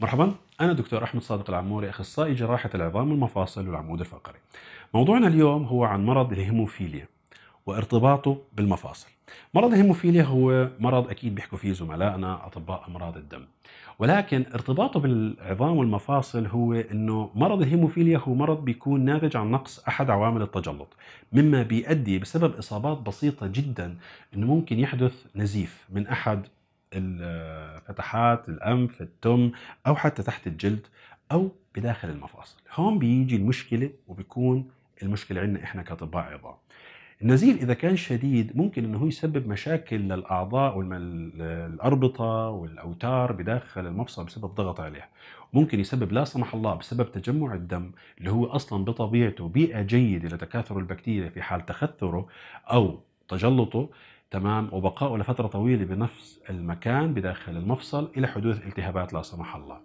مرحبا أنا دكتور أحمد صادق العموري أخصائي جراحة العظام والمفاصل والعمود الفقري موضوعنا اليوم هو عن مرض الهيموفيليا وارتباطه بالمفاصل مرض الهيموفيليا هو مرض أكيد بيحكوا فيه زملائنا أطباء أمراض الدم ولكن ارتباطه بالعظام والمفاصل هو أنه مرض الهيموفيليا هو مرض بيكون ناتج عن نقص أحد عوامل التجلط مما بيؤدي بسبب إصابات بسيطة جدا أنه ممكن يحدث نزيف من أحد الفتحات الأنف التم أو حتى تحت الجلد أو بداخل المفاصل هون بيجي المشكلة وبيكون المشكلة عندنا إحنا كأطباء عظام النزيف إذا كان شديد ممكن أنه يسبب مشاكل للأعضاء والأربطة والأوتار بداخل المفصل بسبب ضغط عليها ممكن يسبب لا سمح الله بسبب تجمع الدم اللي هو أصلا بطبيعته بيئة جيدة لتكاثر البكتيريا في حال تخثره أو تجلطه تمام وبقائه لفترة طويلة بنفس المكان بداخل المفصل إلى حدوث التهابات لا سمح الله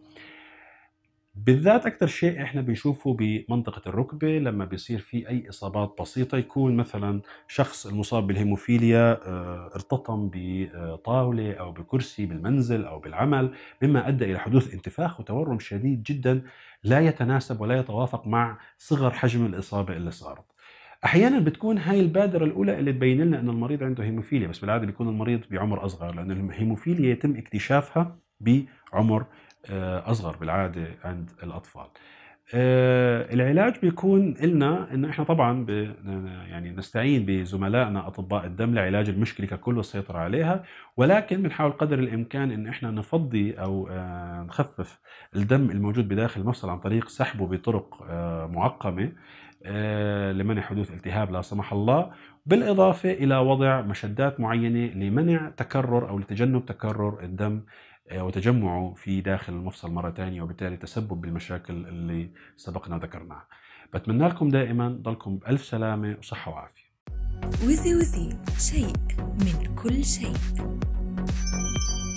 بالذات أكثر شيء إحنا بنشوفه بمنطقة الركبة لما بيصير في أي إصابات بسيطة يكون مثلا شخص المصاب بالهيموفيليا آه، ارتطم بطاولة أو بكرسي بالمنزل أو بالعمل مما أدى إلى حدوث انتفاخ وتورم شديد جدا لا يتناسب ولا يتوافق مع صغر حجم الإصابة اللي صارت احيانا بتكون هاي البادره الاولى اللي تبين لنا ان المريض عنده هيموفيليا بس بالعاده بيكون المريض بعمر اصغر لان الهيموفيليا يتم اكتشافها بعمر آه، اصغر بالعاده عند الاطفال آه، العلاج بيكون لنا انه احنا طبعا يعني نستعين بزملائنا اطباء الدم لعلاج المشكله ككل والسيطره عليها ولكن بنحاول قدر الامكان ان احنا نفضي او آه، نخفف الدم الموجود بداخل المفصل عن طريق سحبه بطرق معقمه آه، لمنع حدوث التهاب لا سمح الله بالإضافة إلى وضع مشدات معينة لمنع تكرر أو لتجنب تكرر الدم آه، وتجمعه في داخل المفصل مرة ثانية وبالتالي تسبب بالمشاكل اللي سبقنا ذكرناها بتمنى لكم دائما ضلكم ألف سلامة وصحة وعافية وزي وزي شيء من كل شيء